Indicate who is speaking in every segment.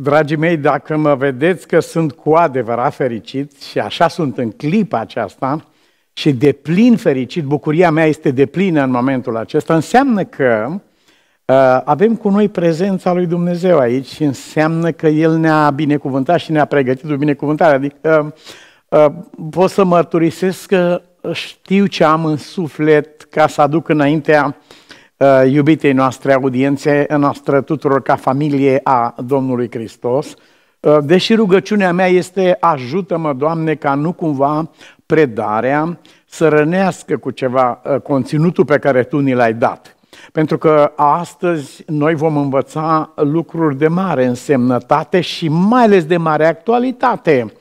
Speaker 1: Dragii mei, dacă mă vedeți că sunt cu adevărat fericit și așa sunt în clipa aceasta și de plin fericit, bucuria mea este de plină în momentul acesta, înseamnă că uh, avem cu noi prezența lui Dumnezeu aici și înseamnă că El ne-a binecuvântat și ne-a pregătit o binecuvântare. Adică uh, uh, pot să mărturisesc că știu ce am în suflet ca să aduc înaintea uh, Uh, iubitei noastre audiențe, a noastră tuturor ca familie a Domnului Hristos. Uh, deși rugăciunea mea este ajută-mă, Doamne, ca nu cumva predarea să rănească cu ceva uh, conținutul pe care Tu ni l-ai dat. Pentru că astăzi noi vom învăța lucruri de mare însemnătate și mai ales de mare actualitate.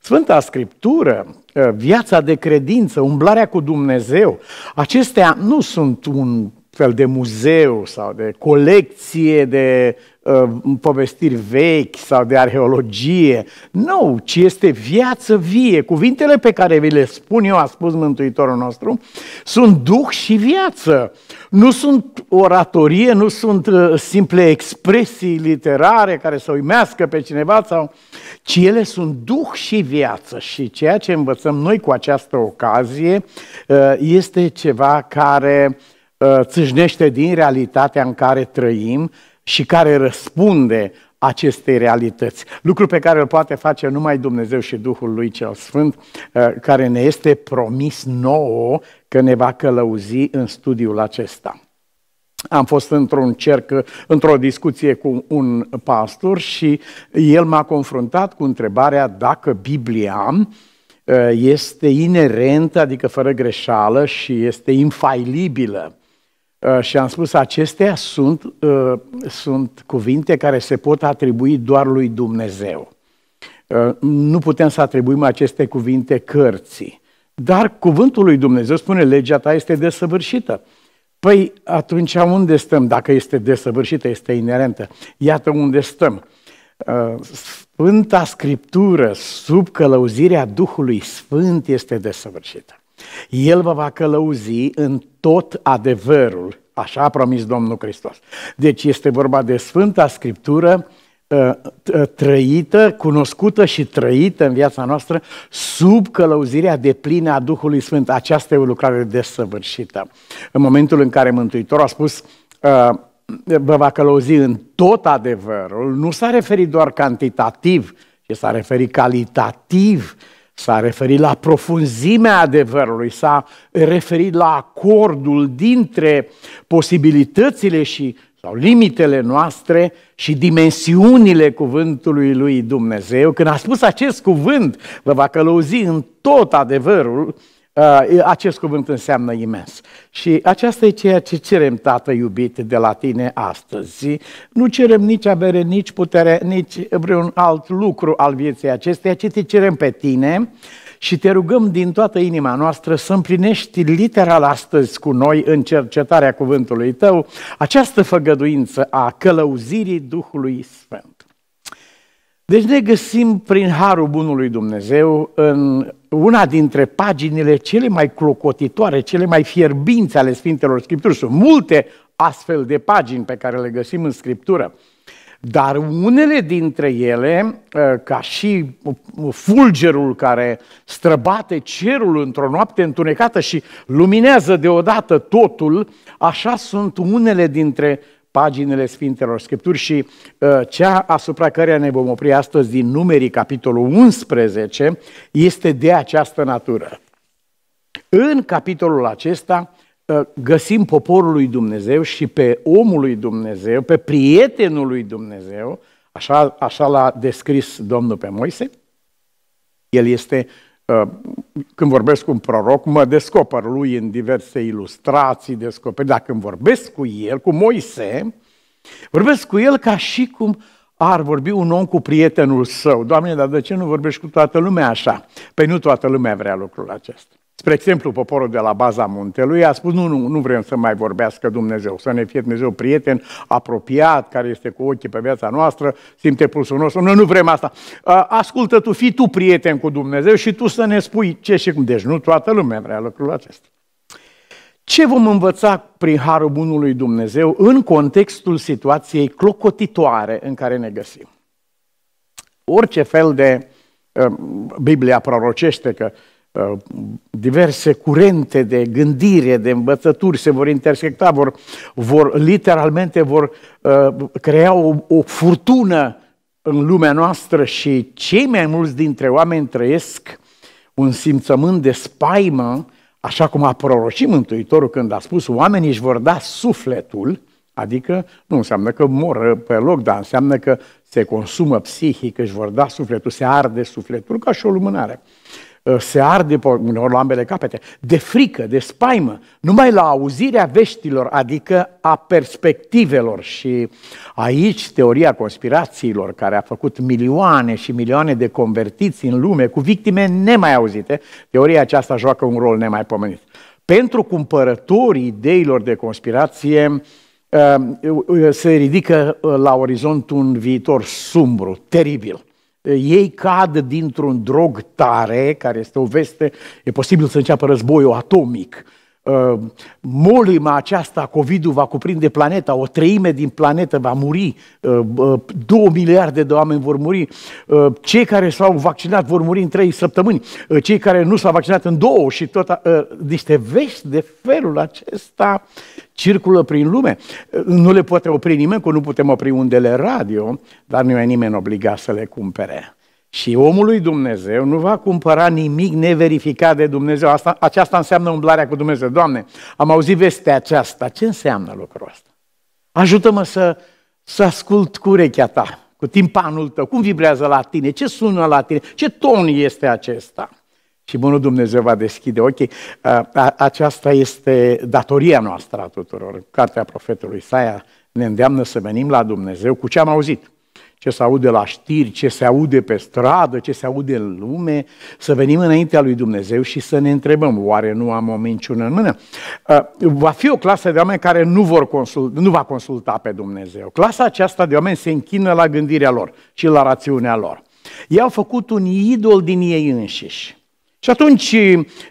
Speaker 1: Sfânta Scriptură, viața de credință, umblarea cu Dumnezeu, acestea nu sunt un fel de muzeu sau de colecție de uh, povestiri vechi sau de arheologie. Nu, ci este viață vie. Cuvintele pe care vi le spun eu, a spus Mântuitorul nostru, sunt duh și viață. Nu sunt oratorie, nu sunt uh, simple expresii literare care să uimească pe cineva, sau, ci ele sunt duh și viață. Și ceea ce învățăm noi cu această ocazie uh, este ceva care Uh, țâșnește din realitatea în care trăim și care răspunde acestei realități. Lucru pe care îl poate face numai Dumnezeu și Duhul lui cel Sfânt, uh, care ne este promis nouă că ne va călăuzi în studiul acesta. Am fost într-un cerc, într-o discuție cu un pastor și el m-a confruntat cu întrebarea dacă Biblia uh, este inerentă, adică fără greșeală și este infailibilă. Uh, și am spus, acestea sunt, uh, sunt cuvinte care se pot atribui doar lui Dumnezeu. Uh, nu putem să atribuim aceste cuvinte cărții. Dar cuvântul lui Dumnezeu spune, legea ta este desăvârșită. Păi atunci unde stăm? Dacă este desăvârșită, este inerentă. Iată unde stăm. Sfânta Scriptură, sub călăuzirea Duhului Sfânt, este desăvârșită. El vă va călăuzi în tot adevărul, așa a promis Domnul Hristos. Deci este vorba de Sfânta Scriptură ă, ă, trăită, cunoscută și trăită în viața noastră sub călăuzirea de plină a Duhului Sfânt. Aceasta e o lucrare desăvârșită. În momentul în care Mântuitorul a spus ă, vă va călăuzi în tot adevărul, nu s-a referit doar cantitativ, ci s-a referit calitativ uh, s-a referit la profunzimea adevărului, s-a referit la acordul dintre posibilitățile și sau limitele noastre și dimensiunile cuvântului lui Dumnezeu. Când a spus acest cuvânt, vă va călăuzi în tot adevărul, Uh, acest cuvânt înseamnă imens. Și aceasta e ceea ce cerem, Tată iubit, de la tine astăzi. Nu cerem nici avere, nici putere, nici vreun alt lucru al vieții acesteia, ci te cerem pe tine și te rugăm din toată inima noastră să împlinești literal astăzi cu noi în cercetarea cuvântului tău această făgăduință a călăuzirii Duhului Sfânt. Deci ne găsim prin harul bunului Dumnezeu în una dintre paginile cele mai clocotitoare, cele mai fierbinți ale Sfintelor Scripturi. Sunt multe astfel de pagini pe care le găsim în Scriptură. Dar unele dintre ele, ă, ca și fulgerul care străbate cerul într-o noapte întunecată și luminează deodată totul, așa sunt unele dintre paginile Sfintelor Scripturi și uh, cea asupra căreia ne vom opri astăzi din numerii capitolul 11 este de această natură. În capitolul acesta uh, găsim poporul lui Dumnezeu și pe omul lui Dumnezeu, pe prietenul lui Dumnezeu, așa, așa l-a descris Domnul pe Moise. El este Ă, când vorbesc cu un proroc, mă descoper lui în diverse ilustrații, descoperi, dar când vorbesc cu el, cu Moise, vorbesc cu el ca și cum ar vorbi un om cu prietenul său. Doamne, dar de ce nu vorbești cu toată lumea așa? Păi nu toată lumea vrea lucrul acesta. Spre exemplu, poporul de la baza muntelui a spus, nu, nu, nu vrem să mai vorbească Dumnezeu, să ne fie Dumnezeu prieten, apropiat, care este cu ochii pe viața noastră, simte pulsul nostru, noi nu vrem asta. Ascultă tu, fii tu prieten cu Dumnezeu și tu să ne spui ce și cum. Deci nu toată lumea vrea lucrul acesta. Ce vom învăța prin Harul Bunului Dumnezeu în contextul situației clocotitoare în care ne găsim? Orice fel de uh, Biblia prorocește că uh, Uh, diverse curente de gândire, de învățături se vor intersecta, vor, vor literalmente vor uh, crea o, o furtună în lumea noastră și cei mai mulți dintre oameni trăiesc un simțământ de spaimă, așa cum a prorocit Mântuitorul când a spus oamenii își vor da sufletul, adică nu înseamnă că mor pe loc, dar înseamnă că se consumă psihic, își vor da sufletul, se arde sufletul ca și o lumânare Ă, se arde uneori la ambele capete, de frică, de spaimă, numai la auzirea veștilor, adică a perspectivelor. Și aici teoria conspirațiilor, care a făcut milioane și milioane de convertiți în lume cu victime nemai auzite, teoria aceasta joacă un rol nemaipomenit. Pentru cumpărătorii ideilor de conspirație, ă, se ridică ă, la orizont un viitor sumbru, teribil ei cad dintr-un drog tare, care este o veste, e posibil să înceapă războiul atomic Uh, molima aceasta, COVID-ul va cuprinde planeta, o treime din planetă va muri, uh, uh, două miliarde de oameni vor muri, cei care s-au vaccinat vor muri în trei săptămâni, cei care nu s-au vaccinat în două și tot niște vești de felul acesta circulă prin lume. nu le poate opri nimeni, că nu putem opri undele radio, dar nu e nimeni obligat să le cumpere. Și omul lui Dumnezeu nu va cumpăra nimic neverificat de Dumnezeu. Asta, aceasta înseamnă umblarea cu Dumnezeu. Doamne, am auzit vestea aceasta. Ce înseamnă lucrul ăsta? Ajută-mă să, să ascult cu urechea ta, cu timpanul tău. Cum vibrează la tine? Ce sună la tine? Ce ton este acesta? Și bunul Dumnezeu va deschide ochii. Aceasta este datoria noastră a tuturor. Cartea profetului Isaia ne îndeamnă să venim la Dumnezeu cu ce am auzit ce se aude la știri, ce se aude pe stradă, ce se aude în lume, să venim înaintea lui Dumnezeu și să ne întrebăm, oare nu am o minciună în mână? Uh, va fi o clasă de oameni care nu, vor consulta, nu va consulta pe Dumnezeu. Clasa aceasta de oameni se închină la gândirea lor și la rațiunea lor. Ei au făcut un idol din ei înșiși. Și atunci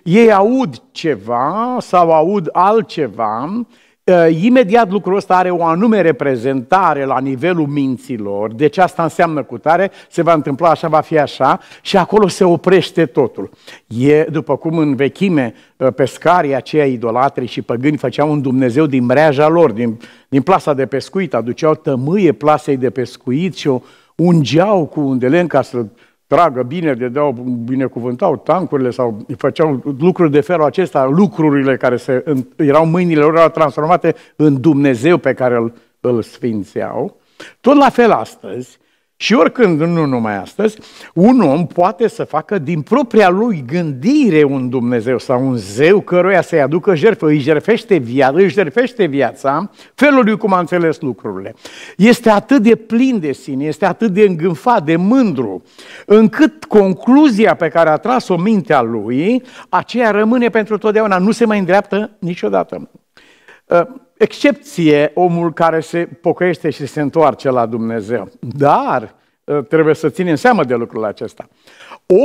Speaker 1: ei aud ceva sau aud altceva Eh, imediat lucrul ăsta are o anume reprezentare la nivelul minților, deci asta înseamnă cutare, se va întâmpla așa, va fi așa și acolo se oprește totul. E, după cum în vechime eh, pescarii aceia idolatri și păgâni făceau un Dumnezeu din mreaja lor, din, din plasa de pescuit, aduceau tămâie plasei de pescuit și o ungeau cu un delen ca să tragă bine, de deau, binecuvântau tancurile sau făceau lucruri de felul acesta, lucrurile care se, erau mâinile lor erau transformate în Dumnezeu pe care îl, îl sfințeau. Tot la fel astăzi, și oricând, nu numai astăzi, un om poate să facă din propria lui gândire un Dumnezeu sau un zeu căruia să-i aducă jertfă, îi jertfește viața, îi jertfește viața felul lui cum a înțeles lucrurile. Este atât de plin de sine, este atât de îngânfat, de mândru, încât concluzia pe care a tras-o mintea lui, aceea rămâne pentru totdeauna, nu se mai îndreaptă niciodată. Ă, excepție omul care se pocăiește și se întoarce la Dumnezeu. Dar ă, trebuie să ținem seama de lucrul acesta.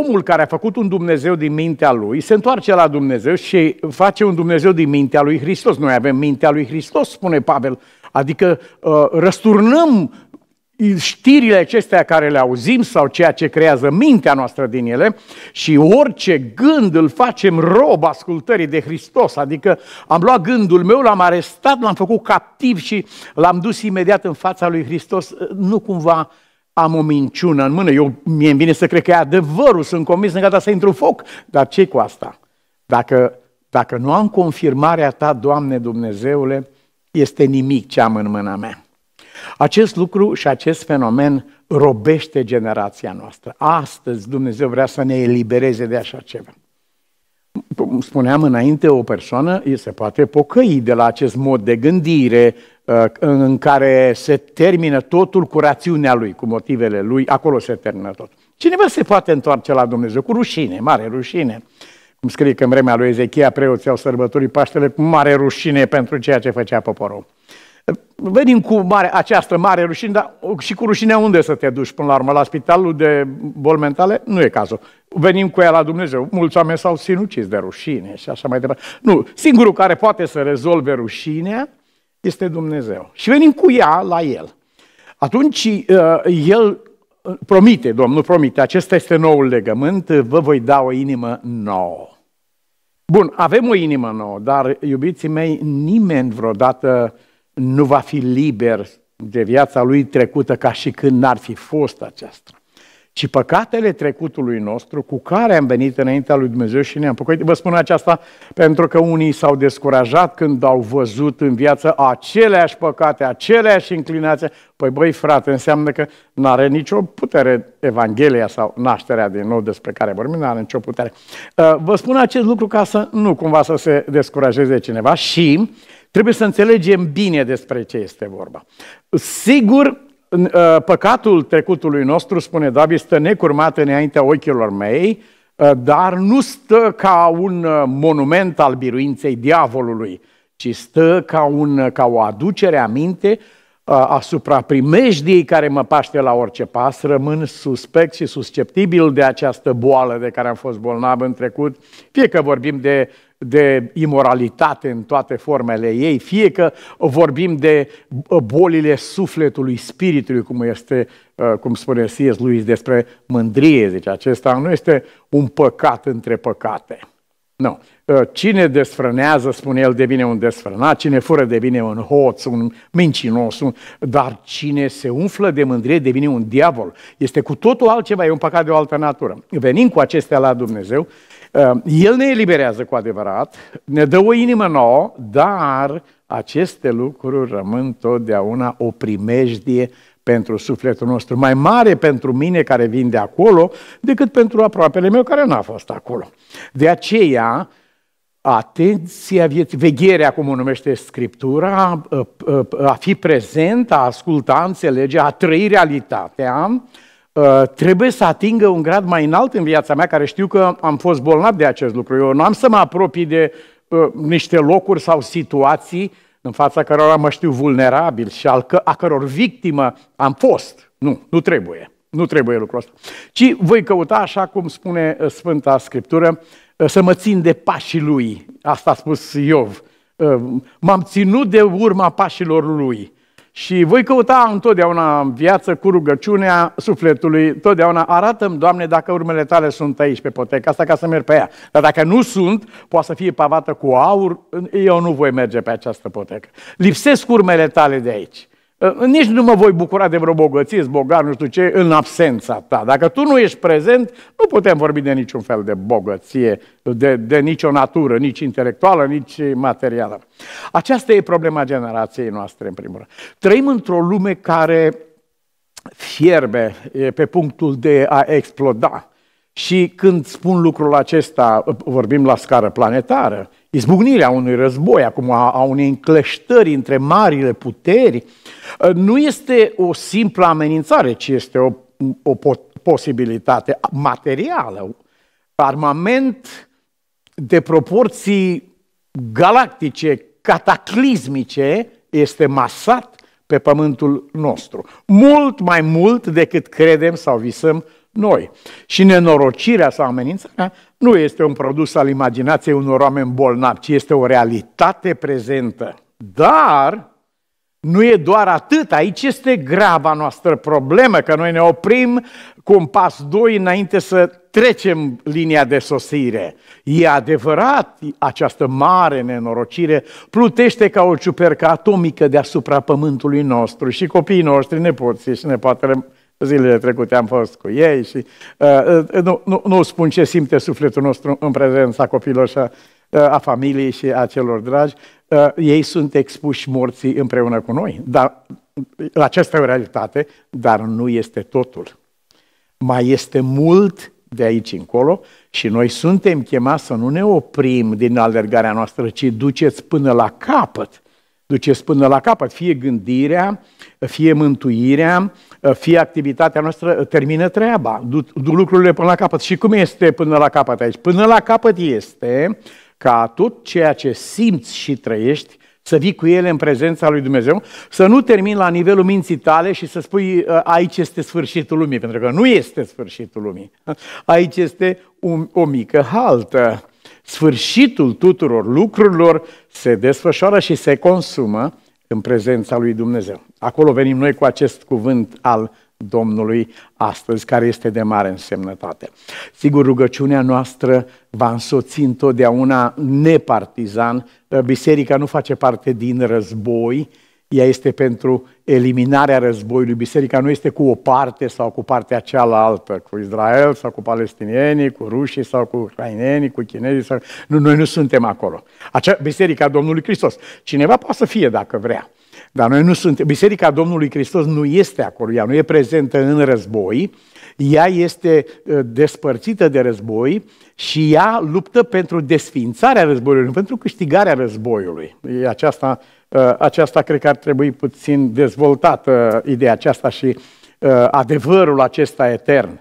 Speaker 1: Omul care a făcut un Dumnezeu din mintea lui se întoarce la Dumnezeu și face un Dumnezeu din mintea lui Hristos. Noi avem mintea lui Hristos, spune Pavel, adică ă, răsturnăm știrile acestea care le auzim sau ceea ce creează mintea noastră din ele și orice gând îl facem rob ascultării de Hristos, adică am luat gândul meu, l-am arestat, l-am făcut captiv și l-am dus imediat în fața lui Hristos, nu cumva am o minciună în mână, eu mi-e vine să cred că e adevărul, sunt convins, în gata să intru în foc, dar ce cu asta? Dacă, dacă nu am confirmarea ta, Doamne Dumnezeule, este nimic ce am în mâna mea. Acest lucru și acest fenomen robește generația noastră. Astăzi Dumnezeu vrea să ne elibereze de așa ceva. Spuneam înainte, o persoană se poate pocăi de la acest mod de gândire uh, în care se termină totul cu rațiunea lui, cu motivele lui, acolo se termină tot. Cineva se poate întoarce la Dumnezeu cu rușine, mare rușine. Cum scrie că în vremea lui Ezechia preoții au sărbătorit Paștele cu mare rușine pentru ceea ce făcea poporul venim cu mare, această mare rușine, dar și cu rușinea unde să te duci până la urmă? La spitalul de boli mentale? Nu e cazul. Venim cu ea la Dumnezeu. Mulți oameni s-au sinucis de rușine și așa mai departe. Nu, singurul care poate să rezolve rușinea este Dumnezeu. Și venim cu ea la El. Atunci uh, El uh, promite, Domnul promite, acesta este noul legământ, vă voi da o inimă nouă. Bun, avem o inimă nouă, dar, iubiții mei, nimeni vreodată uh, nu va fi liber de viața lui trecută ca și când n-ar fi fost aceasta. Și păcatele trecutului nostru cu care am venit înaintea lui Dumnezeu și ne-am păcălit. Vă spun aceasta pentru că unii s-au descurajat când au văzut în viață aceleași păcate, aceleași inclinații. Păi băi frate, înseamnă că nu are nicio putere Evanghelia sau nașterea din nou despre care vorbim, nu are nicio putere. Uh, vă spun acest lucru ca să nu cumva să se descurajeze cineva și Trebuie să înțelegem bine despre ce este vorba. Sigur, ă, păcatul trecutului nostru, spune David, stă necurmat înaintea ochilor mei, ă, dar nu stă ca un ă, monument al biruinței diavolului, ci stă ca, un, ca o aducere aminte asupra primejdiei care mă paște la orice pas, rămân suspect și susceptibil de această boală de care am fost bolnav în trecut, fie că vorbim de de imoralitate în toate formele ei, fie că vorbim de bolile sufletului, spiritului, cum este, ă, cum spune C.S. Lewis despre mândrie, zice, acesta nu este un păcat între păcate. Nu. Ă, cine desfrânează, spune el, devine un desfrânat, cine fură devine un hoț, un mincinos, un... dar cine se umflă de mândrie devine un diavol. Este cu totul altceva, e un păcat de o altă natură. Venim cu acestea la Dumnezeu, Ehm, el ne eliberează cu adevărat, ne dă o inimă nouă, dar aceste lucruri rămân totdeauna o primejdie pentru sufletul nostru, mai mare pentru mine care vin de acolo decât pentru aproapele meu care n-a fost acolo. De aceea, atenția, vieții, vegherea, cum o numește Scriptura, ă, ă, ă, a fi prezent, a asculta, înțelege, a trăi realitatea, Uh, trebuie să atingă un grad mai înalt în viața mea, care știu că am fost bolnav de acest lucru. Eu nu am să mă apropii de uh, niște locuri sau situații în fața cărora mă știu vulnerabil și al că, a căror victimă am fost. Nu, nu trebuie. Nu trebuie lucrul ăsta. Ci voi căuta, așa cum spune uh, Sfânta Scriptură, să mă țin de pașii lui. Asta a spus Iov. M-am ținut de urma pașilor lui. Și voi căuta întotdeauna în viață cu rugăciunea sufletului, totdeauna arată-mi, Doamne, dacă urmele tale sunt aici pe potecă, asta ca să merg pe ea. Dar dacă nu sunt, poate să fie pavată cu aur, eu nu voi merge pe această potecă. Lipsesc urmele tale de aici. Ă, nici nu mă voi bucura de vreo bogăție, bogar, nu știu ce, în absența ta. Dacă tu nu ești prezent, nu putem vorbi de niciun fel de bogăție, de, de nicio natură, nici intelectuală, nici materială. Aceasta e problema generației noastre, în primul rând. Trăim într-o lume care fierbe e pe punctul de a exploda. Și când spun lucrul acesta, ă, vorbim la scară planetară, izbucnirea unui război, acum a, a unei încleștări între marile puteri, uh, Ă, nu este o simplă amenințare, ci este o, o posibilitate materială. Armament de proporții galactice, cataclismice, este masat pe pământul nostru. Mult mai mult decât credem sau visăm noi. Și nenorocirea sau amenințarea nu este un produs al imaginației unor oameni bolnavi, ci este o realitate prezentă. Dar nu e doar atât, aici este grava noastră problemă, că noi ne oprim cu un pas doi înainte să trecem linia de sosire. E adevărat, această mare nenorocire plutește ca o ciupercă atomică deasupra pământului nostru și copiii noștri, nepoții și nepoatele Zilele trecute am fost cu ei și uh, uh nu, nu, nu spun ce simte sufletul nostru în prezența copilor și a, uh, a familiei și a celor dragi, Uh, ei sunt expuși morții împreună cu noi. Dar aceasta e o realitate, dar nu este totul. Mai este mult de aici încolo și noi suntem chemați să nu ne oprim din alergarea noastră, ci duceți până la capăt. Duceți până la capăt, fie gândirea, fie mântuirea, fie activitatea noastră, termină treaba, du, du lucrurile până la capăt. Și cum este până la capăt aici? Până la capăt este ca tot ceea ce simți și trăiești să vii cu ele în prezența lui Dumnezeu, să nu termin la nivelul minții tale și să spui ă, aici este sfârșitul lumii, pentru că nu este sfârșitul lumii. Aici este o mică haltă. Sfârșitul tuturor lucrurilor se desfășoară și se consumă în prezența lui Dumnezeu. Acolo venim noi cu acest cuvânt al Domnului astăzi, care este de mare însemnătate. Sigur, rugăciunea noastră va însoți întotdeauna nepartizan. Biserica nu face parte din război, ea este pentru eliminarea războiului. Biserica nu este cu o parte sau cu partea cealaltă, cu Israel sau cu palestinienii, cu rușii sau cu ucrainenii, cu chinezii. Sau... Nu, noi nu suntem acolo. Acea Biserica Domnului Hristos. Cineva poate să fie dacă vrea. Dar noi nu suntem. Biserica Domnului Hristos nu este acolo, ea nu e prezentă în război, ea este ă, despărțită de război și ea luptă pentru desfințarea războiului, nu pentru câștigarea războiului. Aceasta, ă, aceasta cred că ar trebui puțin dezvoltată ă, ideea aceasta și adevărul acesta etern.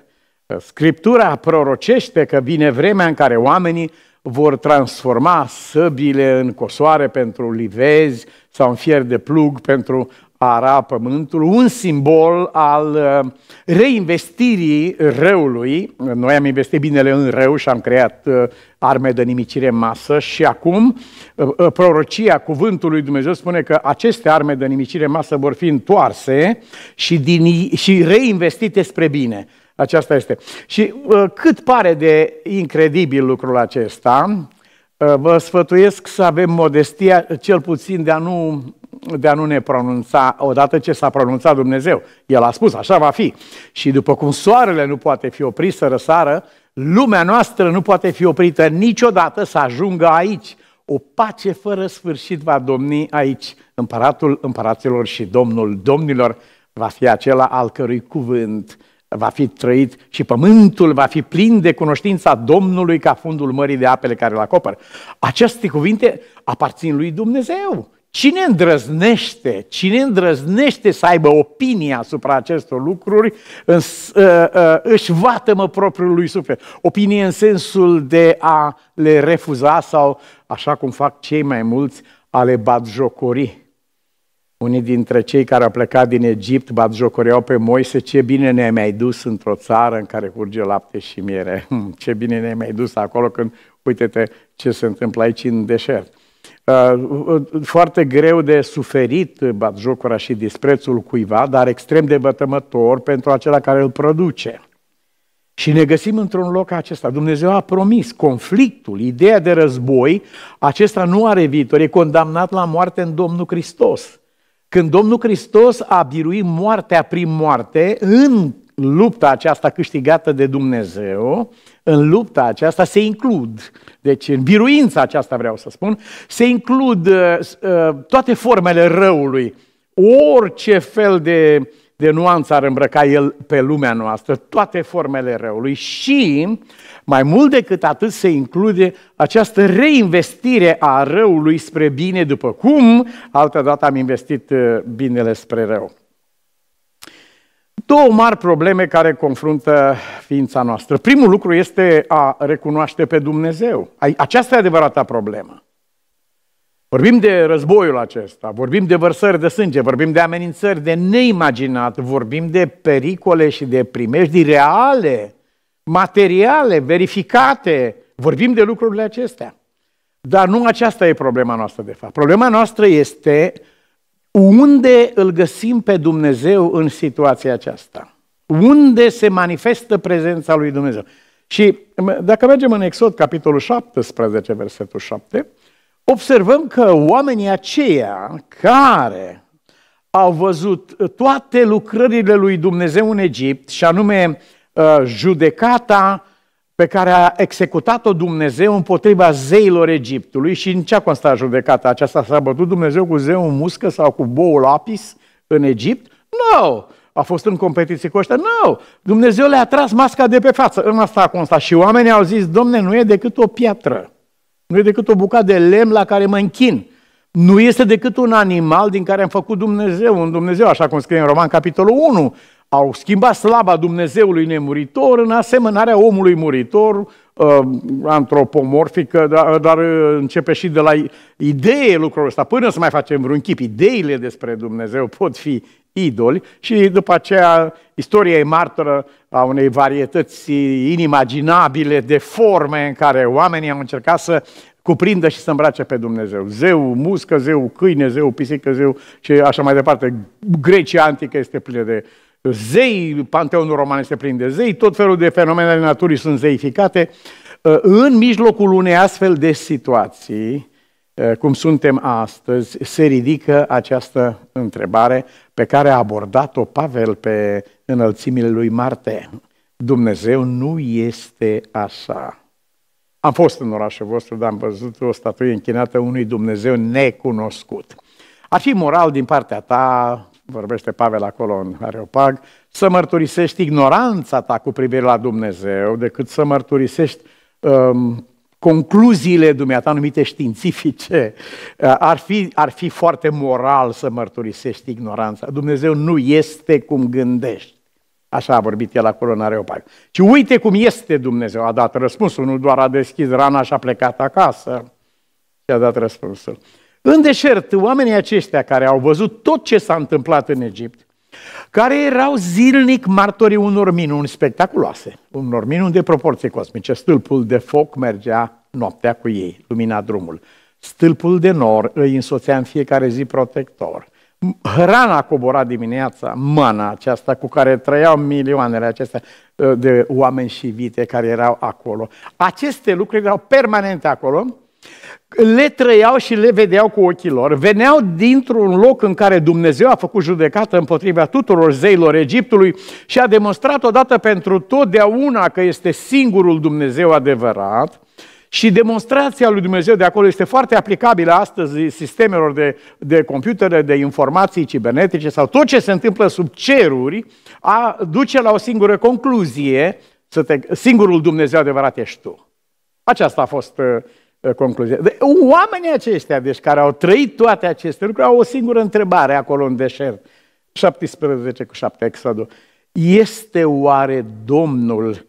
Speaker 1: Scriptura prorocește că vine vremea în care oamenii vor transforma săbile în cosoare pentru livezi, sau un fier de plug pentru a ara pământul, un simbol al uh, reinvestirii răului. Noi am investit binele în rău și am creat uh, arme de nimicire în masă și acum uh, prorocia cuvântului Dumnezeu spune că aceste arme de nimicire în masă vor fi întoarse și, din, și reinvestite spre bine. Aceasta este. Și cât pare de incredibil lucrul acesta, Eh, vă sfătuiesc să avem modestia, cel puțin de a nu, de a nu ne pronunța odată ce s-a pronunțat Dumnezeu. El a spus, așa va fi. Și după cum soarele nu poate fi oprit să răsară, lumea noastră nu poate fi oprită niciodată să ajungă aici. O pace fără sfârșit va domni aici. Împăratul împăraților și domnul domnilor va fi acela al cărui cuvânt va fi trăit și pământul va fi plin de cunoștința Domnului ca fundul mării de apele care îl acoperă. Aceste cuvinte aparțin lui Dumnezeu. Cine îndrăznește, cine îndrăznește să aibă opinia asupra acestor lucruri, ă, ă, își vatămă propriul lui suflet. Opinie în sensul de a le refuza sau, așa cum fac cei mai mulți, a le jocorii. Unii dintre cei care au plecat din Egipt jocoreau pe Moise, ce bine ne-ai mai dus într-o țară în care curge lapte și miere. Hmm, ce bine ne-ai mai dus acolo când, uite-te ce se întâmplă aici în deșert. Uh, uh, uh, foarte greu de suferit jocura și disprețul cuiva, dar extrem de bătămător pentru acela care îl produce. Și ne găsim într-un loc acesta. Dumnezeu a promis conflictul, ideea de război, acesta nu are viitor, e condamnat la moarte în Domnul Hristos. Când Domnul Hristos a biruit moartea prin moarte, în lupta aceasta câștigată de Dumnezeu, în lupta aceasta se includ, deci în biruința aceasta vreau să spun, se includ uh, uh toate formele răului, orice fel de de nuanță ar îmbrăca el pe lumea noastră, toate formele răului și, mai mult decât atât, se include această reinvestire a răului spre bine, după cum altădată am investit uh, binele spre rău. Două mari probleme care confruntă ființa noastră. Primul lucru este a recunoaște pe Dumnezeu. Aceasta e adevărata problemă. Vorbim de războiul acesta, vorbim de vărsări de sânge, vorbim de amenințări de neimaginat, vorbim de pericole și de primejdii reale, materiale, verificate. Vorbim de lucrurile acestea. Dar nu aceasta e problema noastră, de fapt. Problema noastră este unde îl găsim pe Dumnezeu în situația aceasta. Unde se manifestă prezența lui Dumnezeu. Și dacă mergem în Exod, capitolul 17, versetul 7, observăm că oamenii aceia care au văzut toate lucrările lui Dumnezeu în Egipt, și anume uh, judecata pe care a executat-o Dumnezeu împotriva zeilor Egiptului și în ce a constat judecata aceasta? S-a bătut Dumnezeu cu zeul muscă sau cu boul apis în Egipt? Nu! No! A fost în competiție cu ăștia? Nu! No! Dumnezeu le-a tras masca de pe față. În asta a constat. Și oamenii au zis, domne, nu e decât o piatră nu e decât o bucată de lemn la care mă închin. Nu este decât un animal din care am făcut Dumnezeu, un Dumnezeu, așa cum scrie în Roman, capitolul 1. Au schimbat slaba Dumnezeului nemuritor în asemănarea omului muritor, uh, antropomorfică, da, uh, dar, uh, începe și de la idee lucrul ăsta. Până să mai facem vreun chip, ideile despre Dumnezeu pot fi idoli și după aceea istoria e martoră a unei varietăți inimaginabile de forme în care oamenii au încercat să cuprindă și să îmbrace pe Dumnezeu. Zeu muscă, zeu câine, zeu pisică, zeu și așa mai departe. Grecia antică este plină de zei, panteonul roman este plin de zei, tot felul de fenomene ale naturii sunt zeificate. Uh, în mijlocul unei astfel de situații, Eh, cum suntem astăzi, se ridică această întrebare pe care a abordat-o Pavel pe înălțimile lui Marte. Dumnezeu nu este așa. Am fost în orașul vostru, dar am văzut o statuie închinată unui Dumnezeu necunoscut. Ar fi moral din partea ta, vorbește Pavel acolo în Areopag, să mărturisești ignoranța ta cu privire la Dumnezeu, decât să mărturisești um, concluziile dumneata numite științifice, uh, ar fi, ar fi foarte moral să mărturisești ignoranța. Dumnezeu nu este cum gândești. Așa a vorbit el acolo în Areopag. Și uite cum este Dumnezeu, a dat răspunsul, nu doar a deschis rana și a plecat acasă. Și a dat răspunsul. În deșert, oamenii aceștia care au văzut tot ce s-a întâmplat în Egipt, care erau zilnic martorii unor minuni spectaculoase, unor minuni de proporții cosmice. Stâlpul de foc mergea noaptea cu ei, lumina drumul. Stâlpul de nor îi însoțea în fiecare zi protector. Hrana cobora dimineața, mana aceasta cu care trăiau milioanele acestea eh, de oameni și vite care erau acolo. Aceste lucruri erau permanente acolo le trăiau și le vedeau cu ochii lor. Veneau dintr-un loc în care Dumnezeu a făcut judecată împotriva tuturor zeilor Egiptului și a demonstrat odată pentru totdeauna că este singurul Dumnezeu adevărat. Și demonstrația lui Dumnezeu de acolo este foarte aplicabilă astăzi sistemelor de, de computere, de informații cibernetice sau tot ce se întâmplă sub ceruri, a, duce la o singură concluzie, să te, singurul Dumnezeu adevărat ești tu. Aceasta a fost uh, Uh, concluzie. Oamenii aceștia, deci, care au trăit toate aceste lucruri, au o singură întrebare acolo în deșert. 17 cu 7, Exodul. Este oare Domnul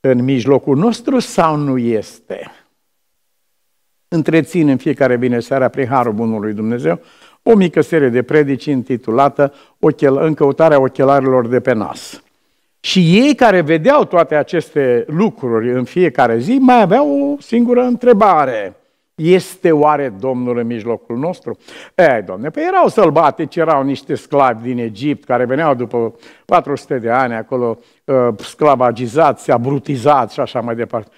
Speaker 1: în mijlocul nostru sau nu este? Întrețin în fiecare bine seara, prin Harul Bunului Dumnezeu, o mică serie de predici intitulată Ochel- căutarea ochelarilor de pe nas. Și ei care vedeau toate aceste lucruri în fiecare zi, mai aveau o singură întrebare. Este oare Domnul în mijlocul nostru? Ei, Doamne, păi erau sălbatici, erau niște sclavi din Egipt care veneau după 400 de ani acolo, ă, sclavagizați, abrutizați și așa mai departe.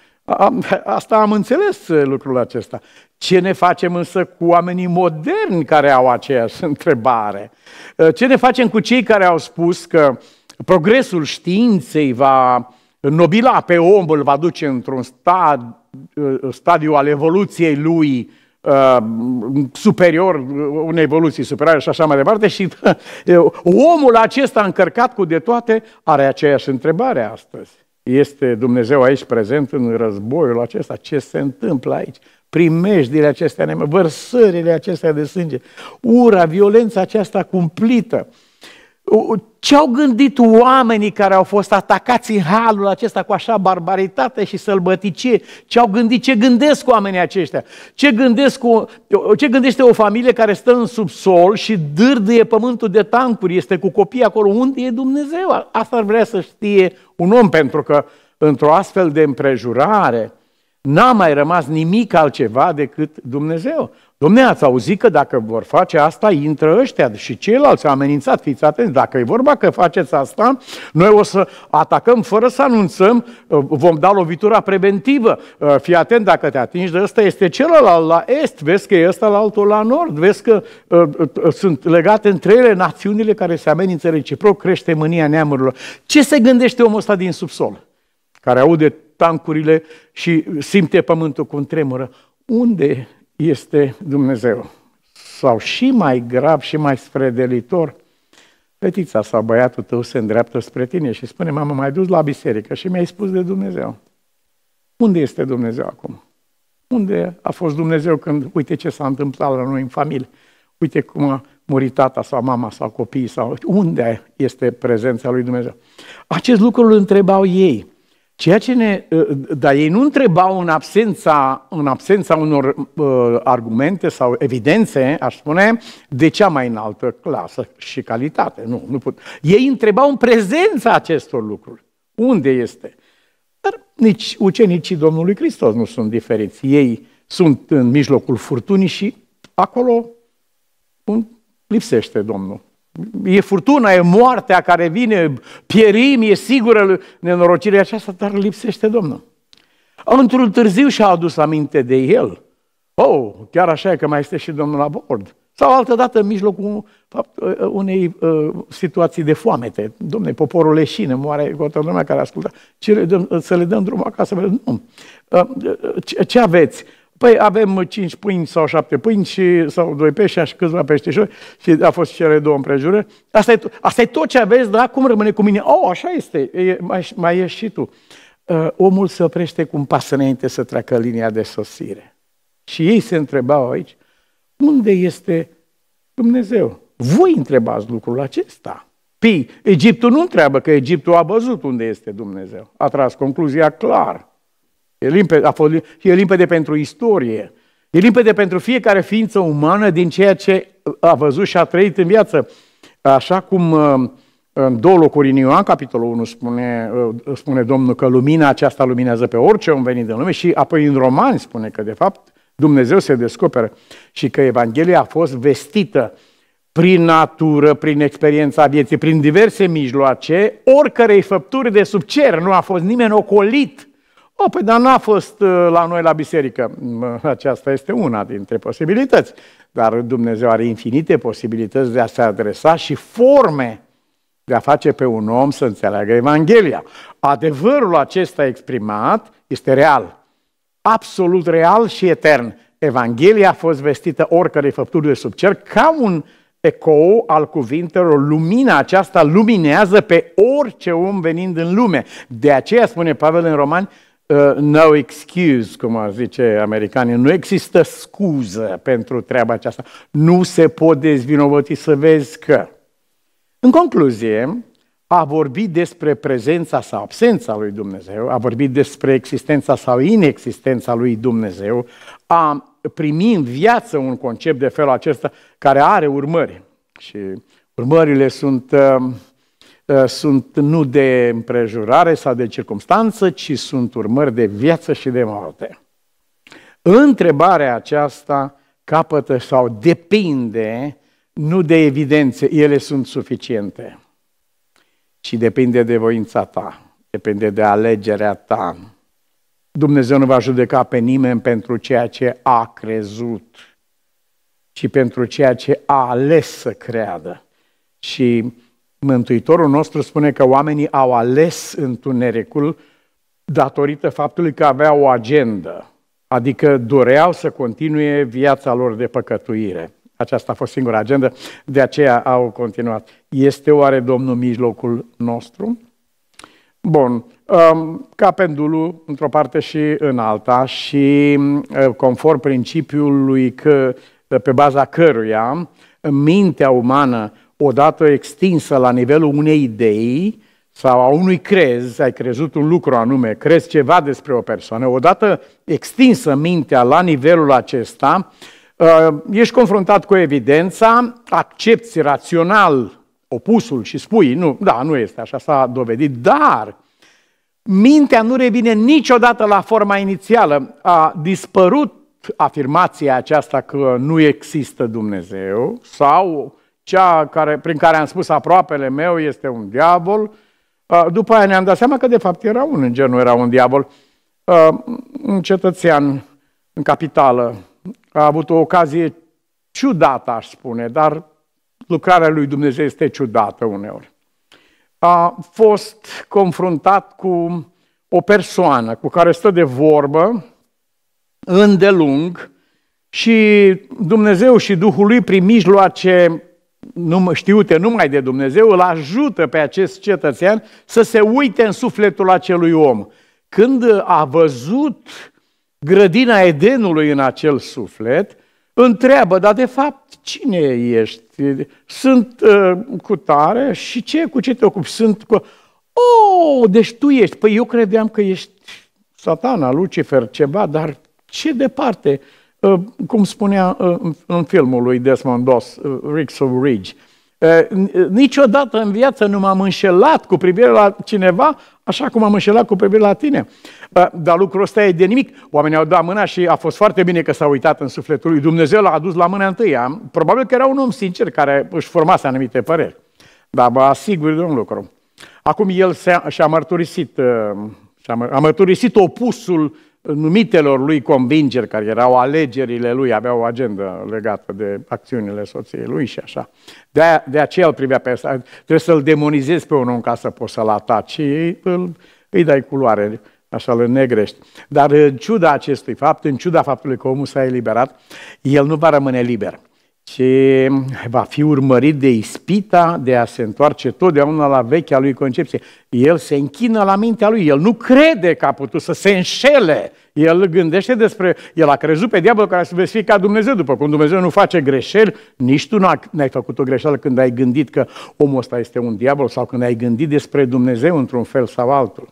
Speaker 1: asta am înțeles ă, lucrul acesta. Ce ne facem însă cu oamenii moderni care au aceeași întrebare? Ă, ce ne facem cu cei care au spus că uh, progresul științei va nobila pe om, îl va duce într-un stad, uh, stadiu al evoluției lui uh, superior, uh, unei evoluții superioare și așa mai departe și omul acesta încărcat cu de toate are aceeași întrebare astăzi. Este Dumnezeu aici prezent în războiul acesta? Ce se întâmplă aici? Primejdile acestea, vărsările acestea de sânge, ura, violența aceasta cumplită, uh, ce au gândit oamenii care au fost atacați în halul acesta cu așa barbaritate și sălbăticie? Ce au gândit? Ce gândesc oamenii aceștia? Ce, gândesc o, ce gândește o familie care stă în subsol și dârdâie pământul de tancuri? Este cu copii acolo. Unde e Dumnezeu? Asta ar vrea să știe un om, pentru că într-o astfel de împrejurare, N-a mai rămas nimic altceva decât Dumnezeu. Domne, ați auzit că dacă vor face asta, intră ăștia și ceilalți au amenințat, fiți atenți, dacă e vorba că faceți asta, noi o să atacăm fără să anunțăm, uh, vom da lovitura preventivă. Uh, fii atent dacă te atingi de ăsta, este celălalt la est, vezi că e ăsta la altul la nord, vezi că uh, uh, sunt legate între ele națiunile care se amenință reciproc, crește mânia neamurilor. Ce se gândește omul ăsta din subsol? care aude tancurile și simte pământul un tremură. Unde este Dumnezeu? Sau și mai grav și mai sfredelitor, fetița sau băiatul tău se îndreaptă spre tine și spune, mamă, m-ai dus la biserică și mi-ai spus de Dumnezeu. Unde este Dumnezeu acum? Unde a fost Dumnezeu când, uite ce s-a întâmplat la noi în familie, uite cum a murit tata sau mama sau copiii sau unde este prezența lui Dumnezeu? Acest lucru îl întrebau ei. Ceea ce ne, ă, dar ei nu întrebau în absența, în absența unor uh, argumente sau evidențe, aș spune, de cea mai înaltă clasă și calitate. Nu, nu pot. Ei întrebau în prezența acestor lucruri. Unde este? Dar nici ucenicii Domnului Hristos nu sunt diferiți. Ei sunt în mijlocul furtunii și acolo lipsește Domnul e furtuna, e moartea care vine, pierim, e sigură nenorocirea aceasta, dar lipsește Domnul. Într-un târziu și-a adus aminte de el. Oh, chiar așa e că mai este și Domnul la bord. Sau altă dată în mijlocul fapt, uh, uh, unei uh, situații de foamete. Domne, poporul leșine, moare toată lumea care ascultă. Ce le dăm, să le dăm drumul acasă? Nu. Uh, uh, ce, ce aveți? Păi avem cinci pâini sau șapte pâini și, sau doi pești și câțiva pești și a fost cele două împrejură. Asta e, asta e tot ce aveți, dar cum rămâne cu mine? Oh, așa este, e, mai, mai ești și tu. Uh, omul se oprește cu un pas înainte să treacă linia de sosire. Și ei se întrebau aici, unde este Dumnezeu? Voi întrebați lucrul acesta. Pii, Egiptul nu întreabă, că Egiptul a văzut unde este Dumnezeu. A tras concluzia clar. E limpede, a fost, e limpede pentru istorie. E limpede pentru fiecare ființă umană din ceea ce a văzut și a trăit în viață. Așa cum uh, în două locuri în Ioan, capitolul 1, spune, uh, spune Domnul că lumina aceasta luminează pe orice om venit din lume și apoi în Romani spune că, de fapt, Dumnezeu se descoperă și că Evanghelia a fost vestită prin natură, prin experiența vieții, prin diverse mijloace, oricărei făpturi de sub cer. Nu a fost nimeni ocolit o, păi dar n-a fost uh, la noi la biserică. Mm, uh, aceasta este una dintre posibilități. Dar Dumnezeu are infinite posibilități de a se adresa și forme de a face pe un om să înțeleagă Evanghelia. Adevărul acesta exprimat este real, absolut real și etern. Evanghelia a fost vestită oricărei făpturi de sub cer ca un ecou al cuvintelor, lumina aceasta luminează pe orice om venind în lume. De aceea spune Pavel în Romani, Uh, no excuse, cum ar zice americanii, nu există scuză pentru treaba aceasta. Nu se pot dezvinovăți să vezi că. În concluzie, a vorbit despre prezența sau absența lui Dumnezeu, a vorbit despre existența sau inexistența lui Dumnezeu, a primi în viață un concept de felul acesta care are urmări. Și urmările sunt uh, Eh, sunt nu de împrejurare sau de circumstanță, ci sunt urmări de viață și de moarte. Întrebarea aceasta capătă sau depinde nu de evidențe, ele sunt suficiente, ci depinde de voința ta, depinde de alegerea ta. Dumnezeu nu va judeca pe nimeni pentru ceea ce a crezut, ci pentru ceea ce a ales să creadă. Și Mântuitorul nostru spune că oamenii au ales întunericul datorită faptului că aveau o agendă, adică doreau să continue viața lor de păcătuire. Aceasta a fost singura agendă, de aceea au continuat. Este oare Domnul mijlocul nostru? Bun, um, ca pendulul într-o parte și în alta și uh, conform principiului că pe baza căruia mintea umană odată extinsă la nivelul unei idei sau a unui crez, ai crezut un lucru anume, crezi ceva despre o persoană, odată extinsă mintea la nivelul acesta, uh, ești confruntat cu evidența, accepti rațional opusul și spui, nu, da, nu este așa, s-a dovedit, dar mintea nu revine niciodată la forma inițială. A dispărut afirmația aceasta că nu există Dumnezeu sau cea care, prin care am spus aproapele meu este un diavol. Uh, după aia ne-am dat seama că de fapt era un înger, nu era un diavol. Uh, un cetățean în capitală a avut o ocazie ciudată, aș spune, dar lucrarea lui Dumnezeu este ciudată uneori. A fost confruntat cu o persoană cu care stă de vorbă îndelung și Dumnezeu și Duhul lui prin mijloace nu știute numai de Dumnezeu, îl ajută pe acest cetățean să se uite în sufletul acelui om. Când a văzut grădina Edenului în acel suflet, întreabă, dar de fapt cine ești? Sunt uh, cu tare și ce, cu ce te ocupi? Sunt cu... Oh, deci tu ești. Păi eu credeam că ești satana, Lucifer, ceva, dar ce departe? Uh, cum spunea uh, în filmul lui Desmond Doss, uh, Ricks of Ridge, niciodată în viață nu m-am înșelat cu privire la cineva așa cum am înșelat cu privire la tine. Dar lucrul ăsta e de nimic. Oamenii au dat mâna și a fost foarte bine că s-a uitat în sufletul lui. Dumnezeu l-a adus la mâna întâia. Probabil că era un om sincer care își formase anumite păreri. Dar vă asigur de un lucru. Acum el și-a mărturisit, și-a mărturisit opusul numitelor lui convingeri, care erau alegerile lui, avea o agendă legată de acțiunile soției lui și așa. De, -aia, de aceea îl privea pe asta. Trebuie să-l demonizezi pe un om ca să poți să-l ataci și îl, îi dai culoare, așa îl negrești. Dar în ciuda acestui fapt, în ciuda faptului că omul s-a eliberat, el nu va rămâne liber ce va fi urmărit de ispita de a se întoarce totdeauna la vechea lui concepție. El se închină la mintea lui, el nu crede că a putut să se înșele. El gândește despre, el a crezut pe diavol care să veți fi ca Dumnezeu, după cum Dumnezeu nu face greșeli, nici tu n-ai făcut o greșeală când ai gândit că omul ăsta este un diavol sau când ai gândit despre Dumnezeu într-un fel sau altul.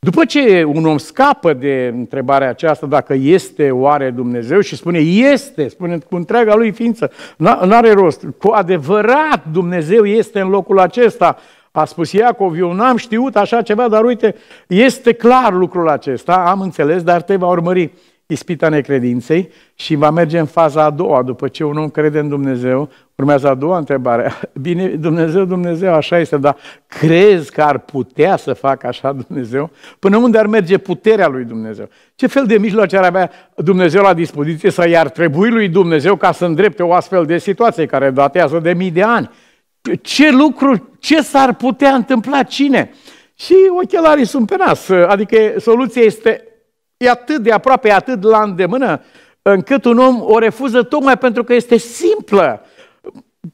Speaker 1: După ce un om scapă de întrebarea aceasta, dacă este oare Dumnezeu, și spune este, spune cu întreaga lui ființă, nu are rost. Cu adevărat Dumnezeu este în locul acesta, a spus Iacov, eu n-am știut așa ceva, dar uite, este clar lucrul acesta, am înțeles, dar te va urmări ispita necredinței și va merge în faza a doua. După ce un om crede în Dumnezeu, urmează a doua întrebare. Bine, Dumnezeu, Dumnezeu, așa este, dar crezi că ar putea să facă așa Dumnezeu? Până unde ar merge puterea lui Dumnezeu? Ce fel de mijloace ar avea Dumnezeu la dispoziție să i-ar trebui lui Dumnezeu ca să îndrepte o astfel de situație care datează de mii de ani? Ce lucru, ce s-ar putea întâmpla, cine? Și ochelarii sunt pe nas, adică soluția este e atât de aproape, e atât la îndemână, încât un om o refuză tocmai pentru că este simplă.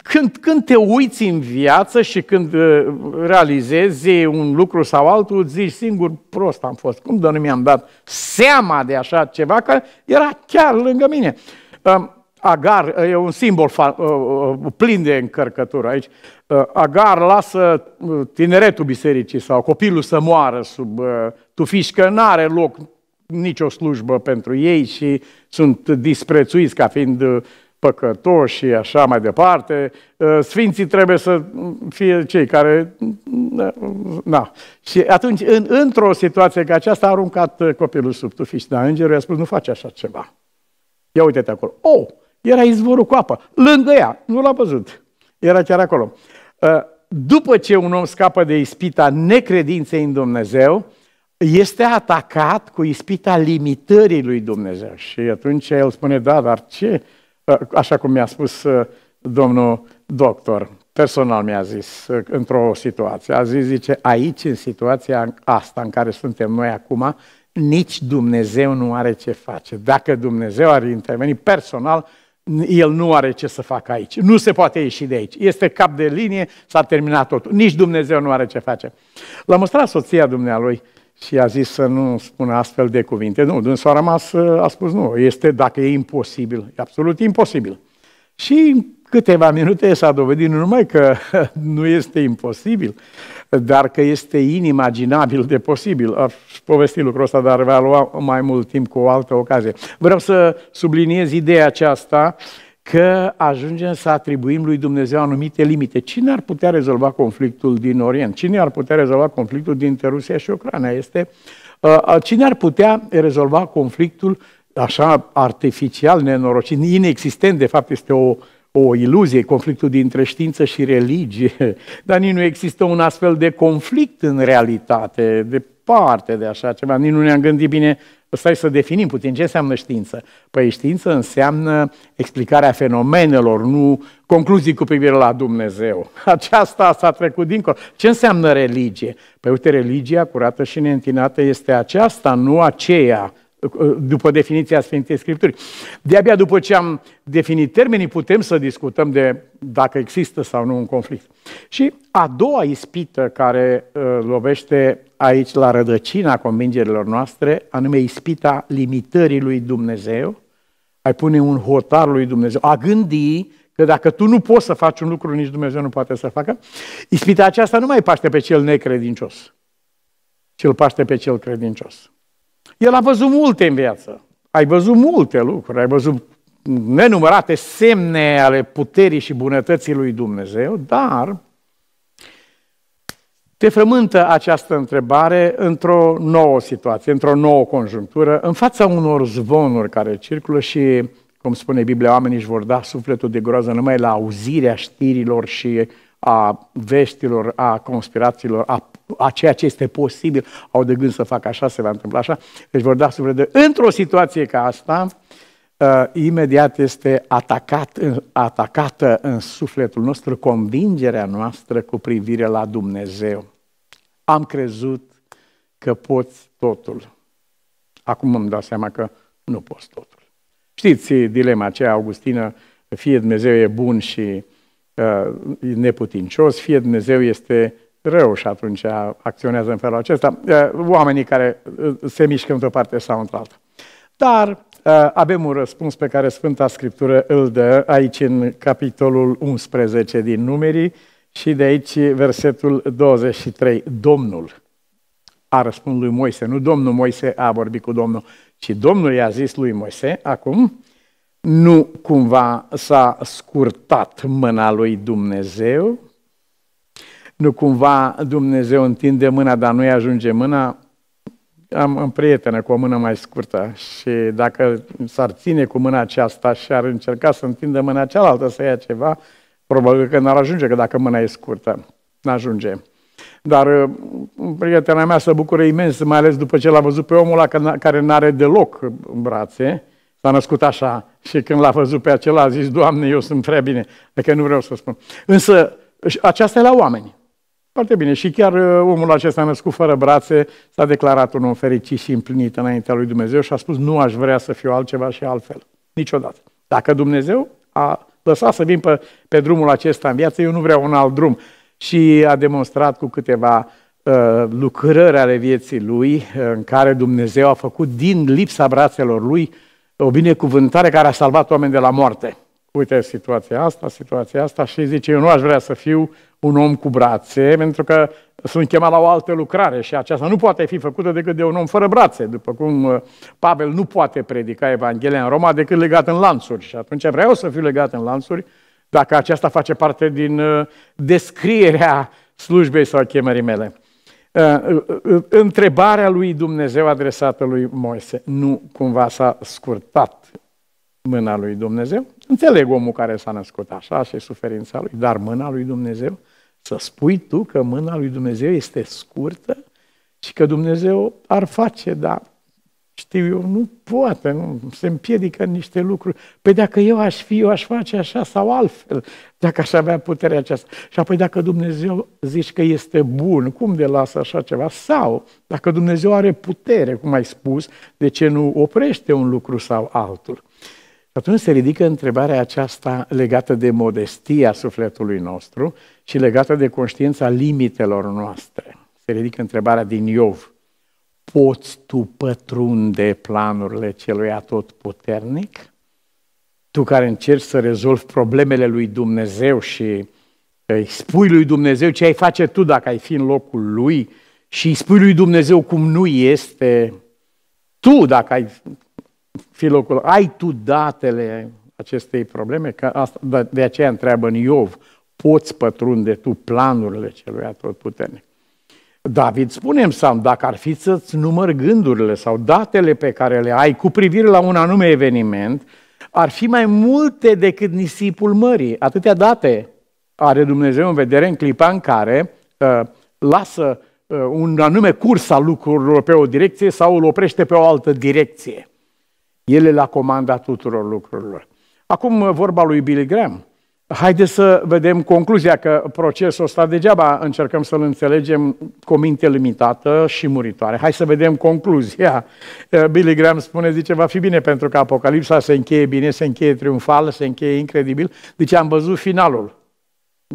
Speaker 1: Când, când te uiți în viață și când uh, realizezi un lucru sau altul, zici singur, prost am fost, cum de nu mi-am dat seama de așa ceva, că era chiar lângă mine. Um, Agar uh, e un simbol uh, plin de încărcătură aici. Agar lasă tineretul bisericii sau copilul să moară sub tufiș, că nu are loc nicio slujbă pentru ei și sunt disprețuiți ca fiind uh, păcătoși și așa mai departe. Uh, sfinții trebuie să fie cei care... Uh, na. Și atunci, în, într-o situație ca aceasta, a aruncat copilul sub tufiș. Dar îngerul i-a spus, nu faci așa ceva. Ia uite-te acolo. Oh, era izvorul cu apă, lângă ea. Nu l-a văzut. Era chiar acolo. După ce un om scapă de ispita necredinței în Dumnezeu, este atacat cu ispita limitării lui Dumnezeu. Și atunci el spune, da, dar ce? Așa cum mi-a spus uh, domnul doctor, personal mi-a zis, uh, într-o situație. A zis, zice, aici, în situația asta în care suntem noi acum, nici Dumnezeu nu are ce face. Dacă Dumnezeu ar interveni personal, el nu are ce să facă aici. Nu se poate ieși de aici. Este cap de linie, s-a terminat totul. Nici Dumnezeu nu are ce face. L-a mostrat soția dumnealui uh, și a zis să nu spună astfel de cuvinte. Nu, dânsul a rămas, ă, a spus nu, este dacă e imposibil, e absolut imposibil. Și câteva minute s-a dovedit nu numai că nu este imposibil, dar că este inimaginabil de posibil. Aș povesti lucrul ăsta, dar va lua mai mult timp cu o altă ocazie. Vreau să subliniez ideea aceasta că ajungem să atribuim lui Dumnezeu anumite limite. Cine ar putea rezolva conflictul din Orient? Cine ar putea rezolva conflictul dintre Rusia și Ucraina? Este uh, uh cine ar putea rezolva conflictul așa artificial, nenorocit, inexistent, de fapt este o, o iluzie, conflictul dintre știință și religie, dar nici nu există un astfel de conflict în realitate, departe de așa ceva, nici nu ne-am gândit bine Stai să definim puțin ce înseamnă știință. Păi știință înseamnă explicarea fenomenelor, nu concluzii cu privire la Dumnezeu. Aceasta s-a trecut dincolo. Ce înseamnă religie? Păi uite, religia curată și neîntinată este aceasta, nu aceea după definiția Sfintei Scripturi. De-abia după ce am definit termenii, putem să discutăm de dacă există sau nu un conflict. Și a doua ispită care uh, lovește aici la rădăcina convingerilor noastre, anume ispita limitării lui Dumnezeu, ai pune un hotar lui Dumnezeu, a gândi că dacă tu nu poți să faci un lucru, nici Dumnezeu nu poate să facă, ispita aceasta nu mai paște pe cel necredincios, ci îl paște pe cel credincios. El a văzut multe în viață. Ai văzut multe lucruri, ai văzut nenumărate semne ale puterii și bunătății lui Dumnezeu, dar te frământă această întrebare într-o nouă situație, într-o nouă conjunctură, în fața unor zvonuri care circulă și, cum spune Biblia, oamenii își vor da sufletul de groază numai la auzirea știrilor și a veștilor, a conspirațiilor, a, a ceea ce este posibil, au de gând să facă așa, se va întâmpla așa. Deci vor da suflet Într-o situație ca asta, uh, imediat este atacat, atacată în sufletul nostru convingerea noastră cu privire la Dumnezeu. Am crezut că poți totul. Acum îmi dau seama că nu poți totul. Știți dilema aceea augustină, fie Dumnezeu e bun și Uh, neputincios, fie Dumnezeu este rău și atunci acționează în felul acesta. Uh, oamenii care uh, se mișcă într-o parte sau într-alta. Dar avem un răspuns pe care Sfânta Scriptură îl dă aici în capitolul 11 din Numerii și de aici versetul 23. Domnul a răspuns lui Moise, nu Domnul Moise a vorbit cu Domnul, ci Domnul i-a zis lui Moise, acum, nu cumva s-a scurtat mâna lui Dumnezeu, nu cumva Dumnezeu întinde mâna, dar nu-i ajunge mâna, am, un prietenă cu o mână mai scurtă și dacă s-ar ține cu mâna aceasta și ar încerca să întindă mâna cealaltă să ia ceva, probabil că n-ar ajunge, că dacă mâna e scurtă, n-ajunge. Dar uh, prietena mea se bucură imens, mai ales după ce l-a văzut pe omul ăla care n-are deloc brațe, S-a născut așa și când l-a văzut pe acela a zis, Doamne, eu sunt prea bine, dacă nu vreau să spun. Însă aceasta e la oameni. Foarte bine. Și chiar uh, omul acesta născut fără brațe s-a declarat un om fericit și împlinit înaintea lui Dumnezeu și a spus, nu aș vrea să fiu altceva și altfel. Niciodată. Dacă Dumnezeu a lăsat să vin pe, pe drumul acesta în viață, eu nu vreau un alt drum. Și a demonstrat cu câteva uh, lucrări ale vieții lui, uh, în care Dumnezeu a făcut din lipsa brațelor lui uh, o binecuvântare care a salvat oameni de la moarte. Uite situația asta, situația asta și zice, eu nu aș vrea să fiu un om cu brațe, pentru că sunt chemat la o altă lucrare și aceasta nu poate fi făcută decât de un om fără brațe, după cum uh, Pavel nu poate predica Evanghelia în Roma decât legat în lanțuri. Și atunci vreau să fiu legat în lanțuri, dacă aceasta face parte din uh, descrierea slujbei sau chemării mele. Eh, eh, eh, întrebarea lui Dumnezeu adresată lui Moise. Nu cumva s-a scurtat mâna lui Dumnezeu? Înțeleg omul care s-a născut așa și suferința lui, dar mâna lui Dumnezeu? Să spui tu că mâna lui Dumnezeu este scurtă și că Dumnezeu ar face, dar știu eu, nu poate, nu, se împiedică niște lucruri. Păi dacă eu aș fi, eu aș face așa sau altfel, dacă aș avea puterea aceasta. Și apoi dacă Dumnezeu zici că este bun, cum de lasă așa ceva? Sau, dacă Dumnezeu are putere, cum ai spus, de ce nu oprește un lucru sau altul? Și atunci se ridică întrebarea aceasta legată de modestia sufletului nostru și legată de conștiința limitelor noastre. Se ridică întrebarea din Iov poți tu pătrunde planurile celui atotputernic? Tu care încerci să rezolvi problemele lui Dumnezeu și eh, îi spui lui Dumnezeu ce ai face tu dacă ai fi în locul lui și îi spui lui Dumnezeu cum nu este tu dacă ai fi locul ai tu datele acestei probleme? Că asta, de aceea întreabă în Iov, poți pătrunde tu planurile celui atotputernic. David spune în psalm, dacă ar fi să-ți număr gândurile sau datele pe care le ai cu privire la un anume eveniment, ar fi mai multe decât nisipul mării. Atâtea date are Dumnezeu în vedere în clipa în care uh, lasă uh, un anume curs al lucrurilor pe o direcție sau îl oprește pe o altă direcție. El e la comanda tuturor lucrurilor. Acum uh, vorba lui Billy Graham. Haideți să vedem concluzia că procesul ăsta degeaba încercăm să-l înțelegem cu o minte limitată și muritoare. Hai să vedem concluzia. Eh, Billy Graham spune, zice, va fi bine pentru că Apocalipsa se încheie bine, se încheie triumfal, se încheie incredibil. Deci am văzut finalul.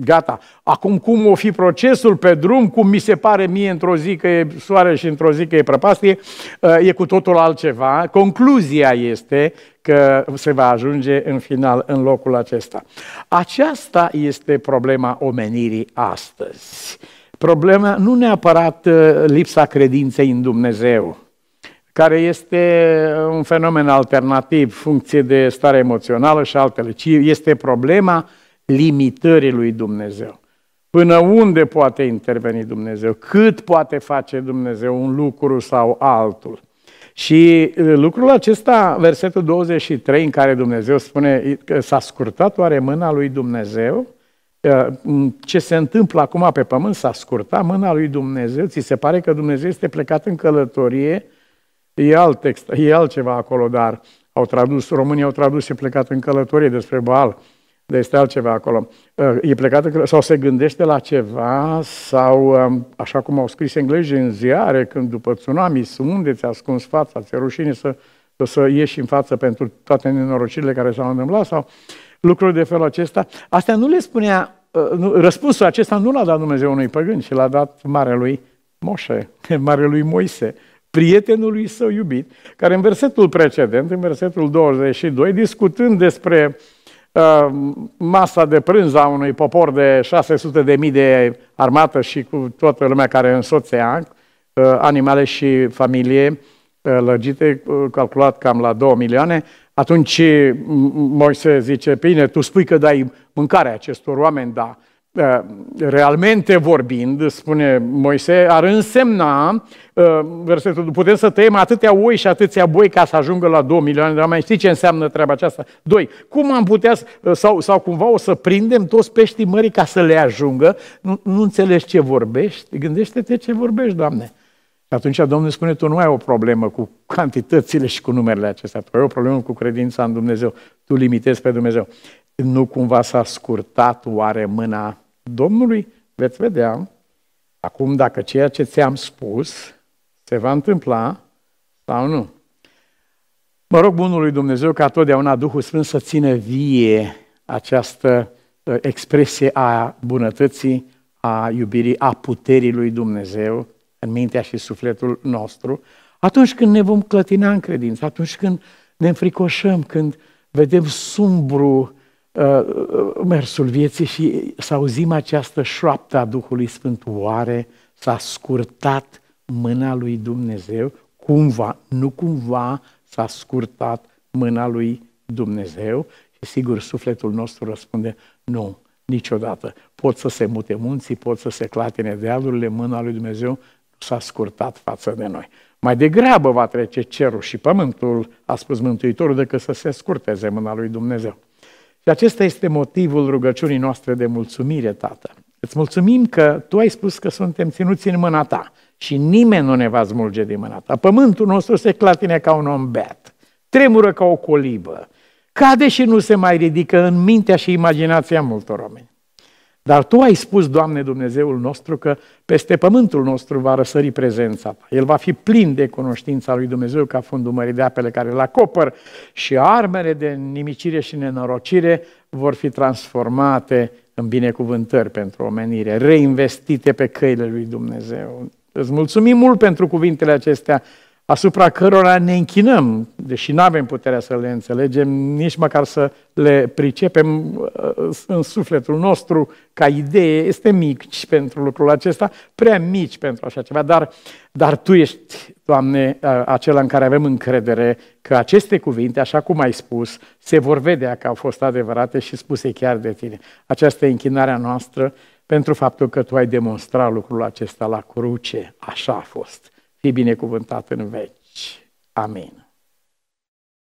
Speaker 1: Gata. Acum cum o fi procesul pe drum, cum mi se pare mie într-o zi că e soare și într-o zi că e prăpastie, eh, e cu totul altceva. Concluzia este că se va ajunge în final în locul acesta. Aceasta este problema omenirii astăzi. Problema nu neapărat uh, lipsa credinței în Dumnezeu, care este uh, un fenomen alternativ, funcție de stare emoțională și altele, ci este problema limitării lui Dumnezeu. Până unde poate interveni Dumnezeu? Cât poate face Dumnezeu un lucru sau altul? Și lucrul acesta, versetul 23, în care Dumnezeu spune că s-a scurtat oare mâna lui Dumnezeu, ce se întâmplă acum pe pământ, s-a scurtat mâna lui Dumnezeu, ți se pare că Dumnezeu este plecat în călătorie, e alt text, e altceva acolo, dar au tradus, românii au tradus și plecat în călătorie despre Baal dar este altceva acolo. Uh, e plecată sau se gândește la ceva sau, um, așa cum au scris englezii în ziare, când după tsunami, unde ți-a ascuns fața, ți-e rușine să, să ieși în față pentru toate nenorocirile care s-au întâmplat sau lucruri de felul acesta. Astea nu le spunea uh, răspunsul acesta nu l-a dat Dumnezeu unui păgân, ci l-a dat marelui Moșe, marelui Moise, prietenului său iubit, care în versetul precedent, în versetul 22, discutând despre Ă, masa de prânz a unui popor de 600 de mii de armată și cu toată lumea care însoțea, ă, animale și familie ă, lărgite, calculat cam la 2 milioane, atunci Moise zice, bine, tu spui că dai mâncare acestor oameni, da, Eh, realmente vorbind, spune Moise, ar însemna, eh, versetul, putem să tăiem atâtea oi și atâția boi ca să ajungă la 2 milioane de oameni. Știi ce înseamnă treaba aceasta? Doi, cum am putea, eh, sau, sau cumva o să prindem toți peștii mării ca să le ajungă? Nu, nu înțelegi ce vorbești? Gândește-te ce vorbești, Doamne. Și atunci Domnul spune, tu nu ai o problemă cu cantitățile și cu numerele acestea, tu ai o problemă cu credința în Dumnezeu, tu limitezi pe Dumnezeu. Nu cumva s-a scurtat oare mâna Domnului, veți vedea, acum dacă ceea ce ți-am spus se va întâmpla sau nu. Mă rog bunului Dumnezeu ca totdeauna Duhul Sfânt să țină vie această uh, expresie a bunătății, a iubirii, a puterii lui Dumnezeu în mintea și sufletul nostru, atunci când ne vom clătina în credință, atunci când ne înfricoșăm, când vedem sumbru Uh, uh, mersul vieții și să auzim această șoaptă a Duhului Sfânt. Oare s-a scurtat mâna lui Dumnezeu? Cumva, nu cumva s-a scurtat mâna lui Dumnezeu? Și sigur, sufletul nostru răspunde, nu, niciodată. Pot să se mute munții, pot să se clatine dealurile, mâna lui Dumnezeu nu s-a scurtat față de noi. Mai degrabă va trece cerul și pământul, a spus Mântuitorul, decât să se scurteze mâna lui Dumnezeu. Și acesta este motivul rugăciunii noastre de mulțumire, Tată. Îți mulțumim că Tu ai spus că suntem ținuți în mâna Ta și nimeni nu ne va smulge din mâna Ta. Pământul nostru se clatine ca un om beat, tremură ca o colibă, cade și nu se mai ridică în mintea și imaginația multor oameni. Dar Tu ai spus, Doamne Dumnezeul nostru, că peste pământul nostru va răsări prezența Ta. El va fi plin de cunoștința lui Dumnezeu ca fundul mării de apele care îl acopăr și armele de nimicire și nenorocire vor fi transformate în binecuvântări pentru omenire, reinvestite pe căile lui Dumnezeu. Îți mulțumim mult pentru cuvintele acestea asupra cărora ne închinăm, deși nu avem puterea să le înțelegem, nici măcar să le pricepem uh, în sufletul nostru ca idee, este mic pentru lucrul acesta, prea mici pentru așa ceva, dar, dar Tu ești, Doamne, uh, acela în care avem încredere că aceste cuvinte, așa cum ai spus, se vor vedea că au fost adevărate și spuse chiar de Tine. Aceasta e închinarea noastră pentru faptul că Tu ai demonstrat lucrul acesta la cruce, așa a fost. Fi binecuvântat în veci. Amin.